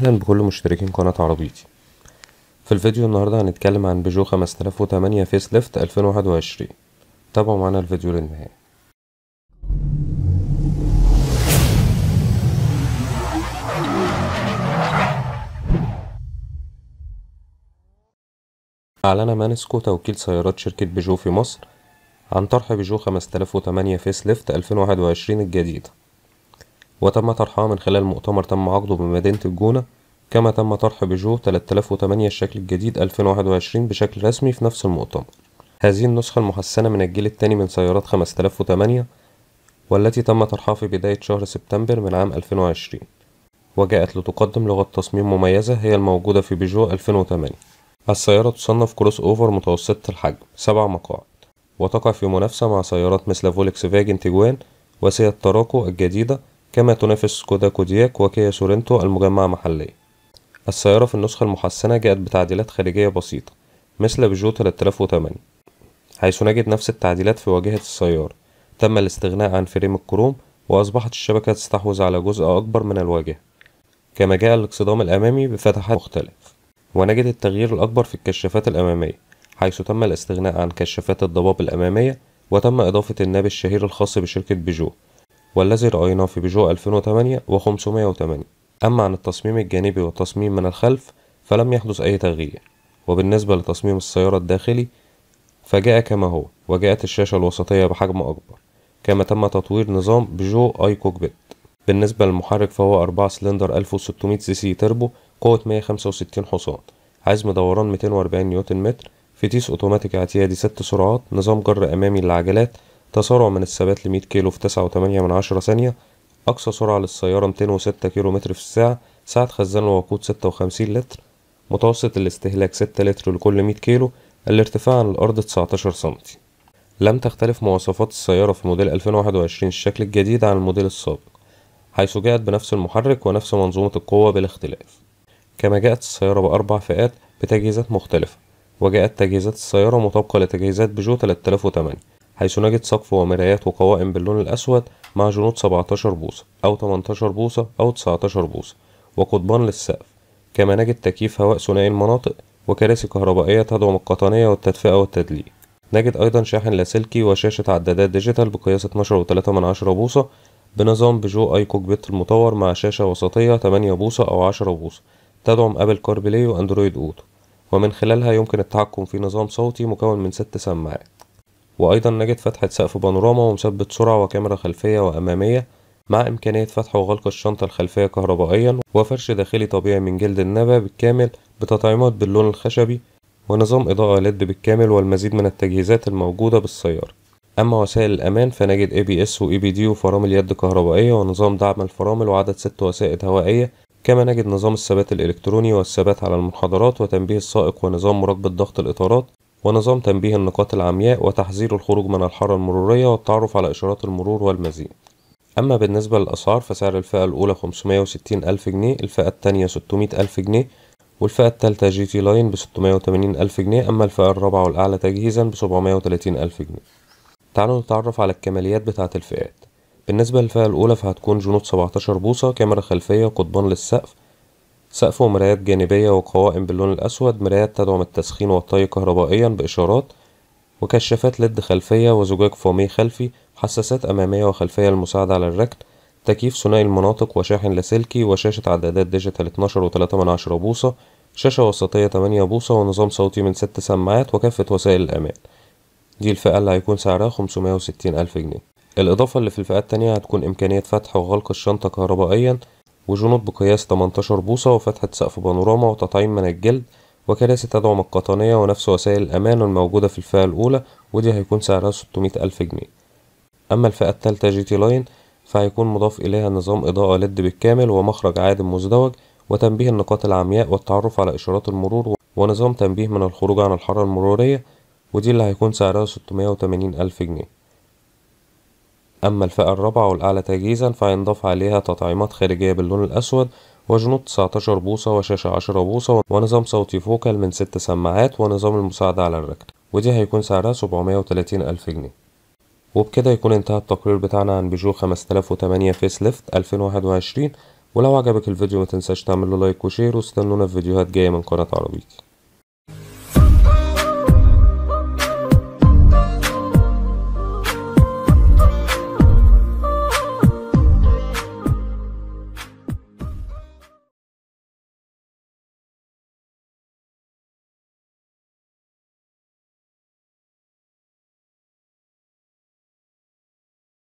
أهلا بكل مشتركين قناة عربيتي في الفيديو النهاردة هنتكلم عن بيجو 5008 فيس ليفت 2021 تابعوا معنا الفيديو للنهاية أعلن مانسكو توكيل سيارات شركة بيجو في مصر عن طرح بيجو 5008 فيس ليفت 2021 الجديدة وتم طرحها من خلال مؤتمر تم عقده بمدينة الجونة كما تم طرح بيجو 3008 الشكل الجديد 2021 بشكل رسمي في نفس المؤتمر هذه النسخة المحسنة من الجيل الثاني من سيارات 5008 والتي تم طرحها في بداية شهر سبتمبر من عام 2020 وجاءت لتقدم لغة تصميم مميزة هي الموجودة في بيجو 2008 السيارة تصنف كروس أوفر متوسطة الحجم سبع مقاعد وتقع في منافسة مع سيارات مثل فولكس فاجن تيجوان وسيات تراكو الجديدة كما تنافس سكودا كودياك وكيا سورنتو المجمع محليا السيارة في النسخة المحسنة جاءت بتعديلات خارجية بسيطة مثل بيجو 3008 حيث نجد نفس التعديلات في واجهة السيارة تم الاستغناء عن فريم الكروم وأصبحت الشبكة تستحوذ على جزء أكبر من الواجهة كما جاء الاقصدام الأمامي بفتحات مختلف ونجد التغيير الأكبر في الكشافات الأمامية حيث تم الاستغناء عن كشافات الضباب الأمامية وتم إضافة الناب الشهير الخاص بشركة بيجو والذي رأيناه في بيجو 2008 و 508 أما عن التصميم الجانبي والتصميم من الخلف فلم يحدث أي تغيير وبالنسبة لتصميم السيارة الداخلي فجاء كما هو وجاءت الشاشة الوسطية بحجم أكبر كما تم تطوير نظام بيجو اي كوكبيت بالنسبة للمحرك فهو 4 سلندر 1600 سي سي تربو قوة 165 حصان عزم دوران 240 نيوتن متر فتيس اوتوماتيك اعتيادي 6 سرعات نظام جر امامي للعجلات تسارع من الثبات 100 كيلو في 9.8 من عشرة ثانية أقصى سرعة للسيارة 206 كيلو متر في الساعة سعة خزان الوقود ستة وخمسين لتر متوسط الاستهلاك ستة لتر لكل 100 كيلو الارتفاع عن الأرض 19 سم لم تختلف مواصفات السيارة في موديل 2021 الشكل الجديد عن الموديل السابق حيث جاءت بنفس المحرك ونفس منظومة القوة بالاختلاف كما جاءت السيارة بأربع فئات بتجهيزات مختلفة وجاءت تجهيزات السيارة مطابقة لتجهيزات بيجو 3008 حيث نجد سقف ومرايات وقوائم باللون الأسود مع جنود 17 بوصة أو 18 بوصة أو 19 بوصة وقضبان للسقف كما نجد تكييف هواء ثنائي المناطق وكراسي كهربائية تدعم القطنية والتدفئة والتدليك نجد أيضا شاحن لاسلكي وشاشة عدادات ديجيتال بقياس 12.3 بوصة بنظام بيجو اي كوكبيت المطور مع شاشة وسطية 8 بوصة أو 10 بوصة تدعم أبل كاربلاي وأندرويد أوتو ومن خلالها يمكن التحكم في نظام صوتي مكون من 6 سماعات وأيضا نجد فتحة سقف بانوراما ومثبت سرعة وكاميرا خلفية وأمامية مع إمكانية فتح وغلق الشنطة الخلفية كهربائيا وفرش داخلي طبيعي من جلد النبا بالكامل بتطعيمات باللون الخشبي ونظام إضاءة ليد بالكامل والمزيد من التجهيزات الموجودة بالسيارة أما وسائل الأمان فنجد اي بي اس واي بي دي وفرامل يد كهربائية ونظام دعم الفرامل وعدد ست وسائد هوائية كما نجد نظام الثبات الإلكتروني والثبات على المنحدرات وتنبيه السائق ونظام مراقبة ضغط الإطارات ونظام تنبيه النقاط العمياء وتحذير الخروج من الحارة المرورية والتعرف على إشارات المرور والمزيد أما بالنسبة للأسعار فسعر الفئة الأولى 560 ألف جنيه الفئة التانية 600 ألف جنيه والفئة التالتة جي تي لاين 680 ألف جنيه أما الفئة الرابعة والأعلى تجهيزا ب وتلاتين ألف جنيه تعالوا نتعرف على الكماليات بتاعة الفئات بالنسبة للفئة الأولى فهتكون جنوط 17 بوصة كاميرا خلفية قضبان للسقف سقف ومرايات جانبية وقوائم باللون الأسود مرايات تدعم التسخين والطي كهربائيا بإشارات وكشافات لد خلفية وزجاج فومي خلفي حساسات أمامية وخلفية للمساعدة على الركن تكييف ثنائي المناطق وشاحن لاسلكي وشاشة عدادات ديجيتال 12 و3 من عشرة بوصة شاشة وسطية 8 بوصة ونظام صوتي من 6 سماعات وكافة وسائل الأمان دي الفئة اللي هيكون سعرها 560 ألف جنيه الإضافة اللي في الفئات التانية هتكون إمكانية فتح وغلق الشنطة كهربائيا وجنود بقياس 18 بوصة وفتحة سقف بانوراما وتطعيم من الجلد وكراسي تدعم القطنية ونفس وسائل الأمان الموجودة في الفئة الأولى ودي هيكون سعرها 600 ألف جنيه أما الفئة التالتة جي تي لاين فهيكون مضاف إليها نظام إضاءة ليد بالكامل ومخرج عادم مزدوج وتنبيه النقاط العمياء والتعرف على إشارات المرور ونظام تنبيه من الخروج عن الحارة المرورية ودي اللي هيكون سعرها 680 ألف جنيه أما الفئة الرابعة والأعلى تجهيزا فينضاف عليها تطعيمات خارجية باللون الأسود وجنود 19 بوصة وشاشة 10 بوصة ونظام صوتي فوكال من 6 سماعات ونظام المساعدة على الركن ودي هيكون سعرها 730 ألف جنيه وبكده يكون انتهى التقرير بتاعنا عن بيجو 5008 فيس ليفت 2021 ولو عجبك الفيديو متنساش تعمل له لايك وشير واستنونا في فيديوهات جاية من قناة عربيتي